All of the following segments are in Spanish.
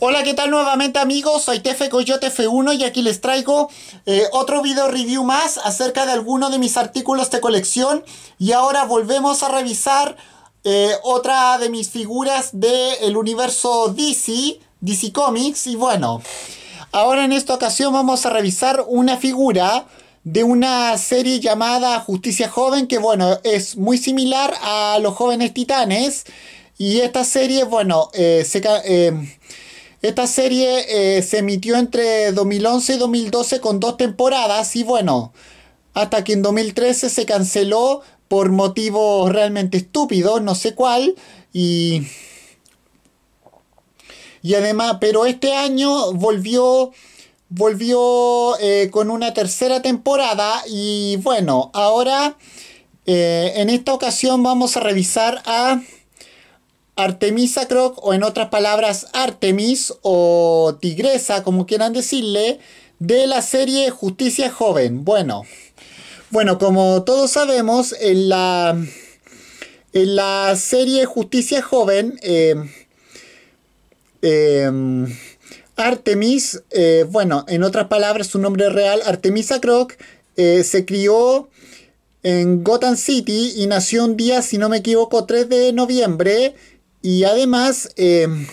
Hola, ¿qué tal nuevamente amigos? Soy Tefe Coyote F1 y aquí les traigo eh, otro video review más acerca de alguno de mis artículos de colección. Y ahora volvemos a revisar eh, otra de mis figuras del universo DC, DC Comics. Y bueno, ahora en esta ocasión vamos a revisar una figura de una serie llamada Justicia Joven, que bueno, es muy similar a Los Jóvenes Titanes. Y esta serie, bueno, eh, se... Esta serie eh, se emitió entre 2011 y 2012 con dos temporadas y bueno, hasta que en 2013 se canceló por motivos realmente estúpidos, no sé cuál, y... Y además, pero este año volvió, volvió eh, con una tercera temporada y bueno, ahora eh, en esta ocasión vamos a revisar a Artemisa Croc, o en otras palabras, Artemis o Tigresa, como quieran decirle, de la serie Justicia Joven. Bueno, bueno como todos sabemos, en la, en la serie Justicia Joven, em, em, Artemis, eh, bueno, en otras palabras, su nombre real, Artemisa Croc, eh, se crió en Gotham City y nació un día, si no me equivoco, 3 de noviembre y además, em,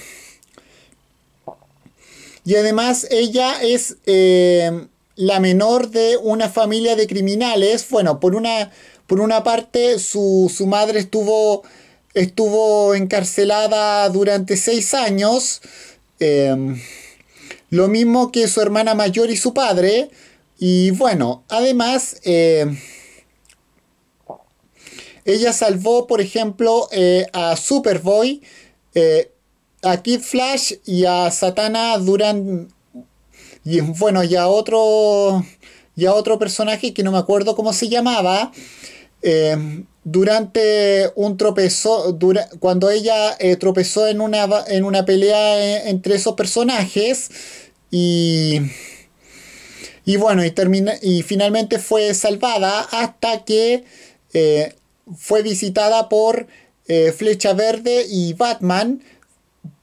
y además ella es em, la menor de una familia de criminales. Bueno, por una, por una parte su, madre estuvo, estuvo encarcelada durante seis años. Em, lo mismo que su hermana mayor y su padre. Y bueno, además... Ella salvó, por ejemplo, eh, a Superboy, eh, a Kid Flash y a Satana durante... Y bueno, y a otro. Y otro personaje que no me acuerdo cómo se llamaba. Eh, durante un tropezó Dura, cuando ella tropezó en una, en una pelea entre esos personajes. Y. Y bueno, y, termina, y finalmente fue salvada hasta que fue visitada por eh, Flecha Verde y Batman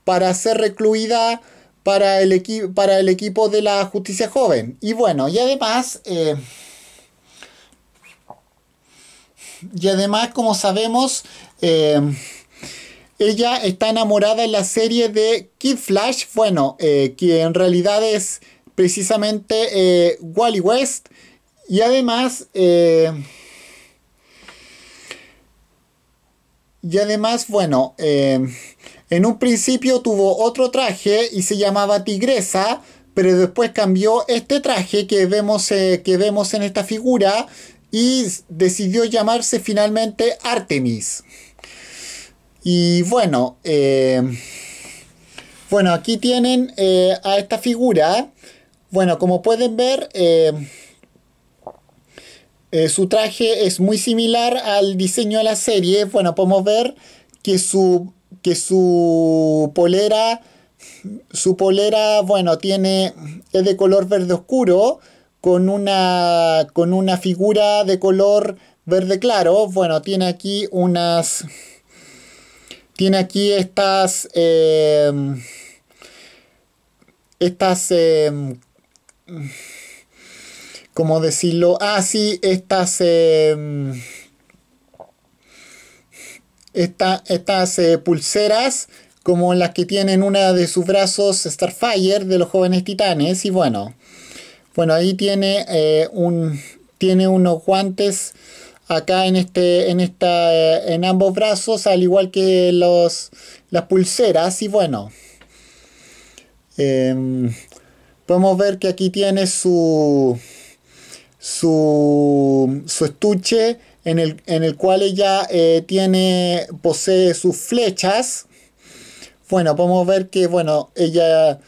para ser recluida para el, para el equipo de la justicia joven. Y bueno, y además... Eh, y además, como sabemos, eh, ella está enamorada en la serie de Kid Flash, bueno, que en realidad es precisamente Wally West. Y además, Y además, bueno, em, en un principio tuvo otro traje y se llamaba Tigresa, pero después cambió este traje que vemos, eh, que vemos en esta figura y decidió llamarse finalmente Artemis. Y bueno, em, bueno, aquí tienen eh, a esta figura. Bueno, como pueden ver, em, eh, su traje es muy similar al diseño de la serie. Bueno, podemos ver que su, que su polera, su polera, bueno, tiene, es de color verde oscuro con una, con una figura de color verde claro. Bueno, tiene aquí unas, tiene aquí estas, eh, estas, eh, como decirlo, ah, sí, estas, eh, estas eh, pulseras, como las que tienen una de sus brazos Starfire de los jóvenes titanes, y bueno, bueno, ahí tiene, eh, un, tiene unos guantes acá en este en esta en ambos brazos al igual que los las pulseras y bueno em, podemos ver que aquí tiene su su, su estuche en el, cual ella eh, tiene, posee sus flechas. Bueno, podemos ver que, bueno, ella,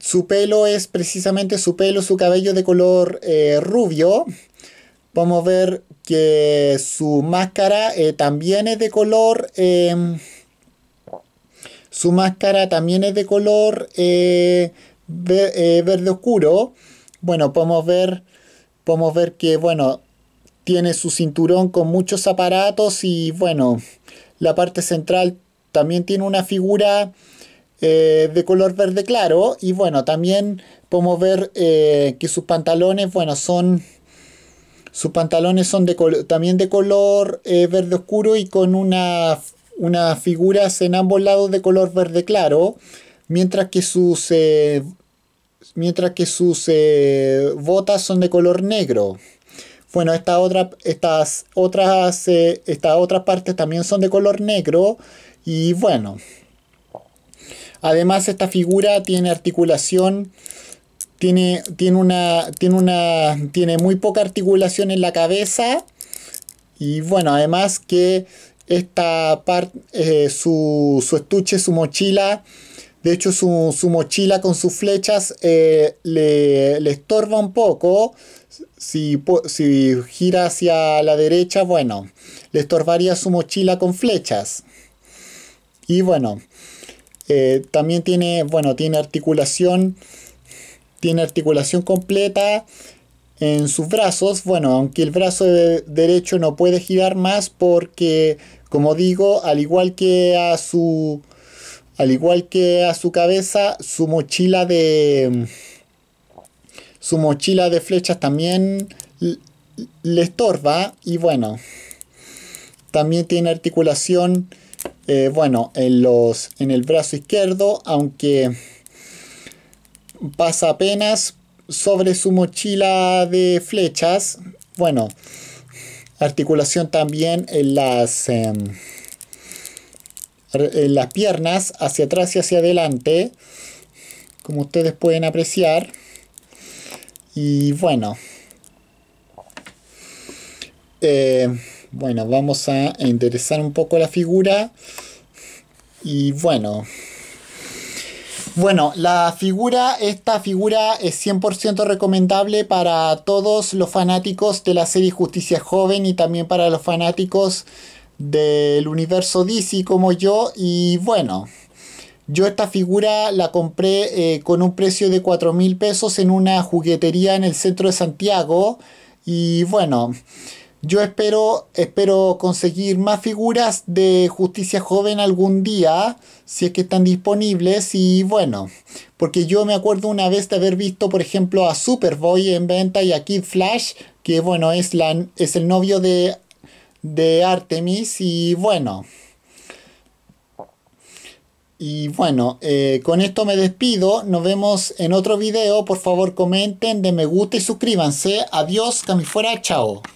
su pelo es precisamente su pelo, su cabello de color eh, rubio. Podemos ver que su máscara eh, también es de color... Em, su máscara también es de color verde oscuro. Bueno, podemos ver podemos ver que, bueno, tiene su cinturón con muchos aparatos y, bueno, la parte central también tiene una figura eh, de color verde claro y, bueno, también podemos ver eh, que sus pantalones, bueno, son... Sus pantalones son de también de color eh, verde oscuro y con una, unas figuras en ambos lados de color verde claro, mientras que sus mientras que sus eh, botas son de color negro. Bueno, esta otra, eh, estas otras, partes también son de color negro y bueno. Además esta figura tiene articulación, tiene, tiene, una, tiene, una, tiene muy poca articulación en la cabeza y bueno, además que esta parte, eh, su, su estuche, su mochila de hecho, su, mochila con sus flechas eh, le, estorba un poco. Si, gira hacia la derecha, bueno, le estorbaría su mochila con flechas. Y bueno, eh, también tiene, bueno, tiene articulación, tiene articulación completa en sus brazos. Bueno, aunque el brazo derecho no puede girar más porque, como digo, al igual que a su al igual que a su cabeza, su mochila de. Su mochila de flechas también le estorba. Y bueno. También tiene articulación. Eh, bueno, en, los, en el brazo izquierdo, aunque pasa apenas sobre su mochila de flechas. Bueno, articulación también en las... Em, eh, las piernas hacia atrás y hacia adelante, como ustedes pueden apreciar. Y bueno, eh, bueno, vamos a enderezar un poco la figura. Y bueno, bueno, la figura, esta figura es 100% recomendable para todos los fanáticos de la serie Justicia Joven y también para los fanáticos del universo DC como yo y bueno, yo esta figura la compré eh, con un precio de 4 mil pesos en una juguetería en el centro de Santiago y bueno, yo espero, espero conseguir más figuras de Justicia Joven algún día, si es que están disponibles. Y bueno, porque yo me acuerdo una vez de haber visto, por ejemplo, a Superboy en venta y a Kid Flash, que bueno, es, la, es el novio de de Artemis y bueno. Y bueno, eh, con esto me despido. Nos vemos en otro video. Por favor comenten, den me gusta y suscríbanse. Adiós, que Chao.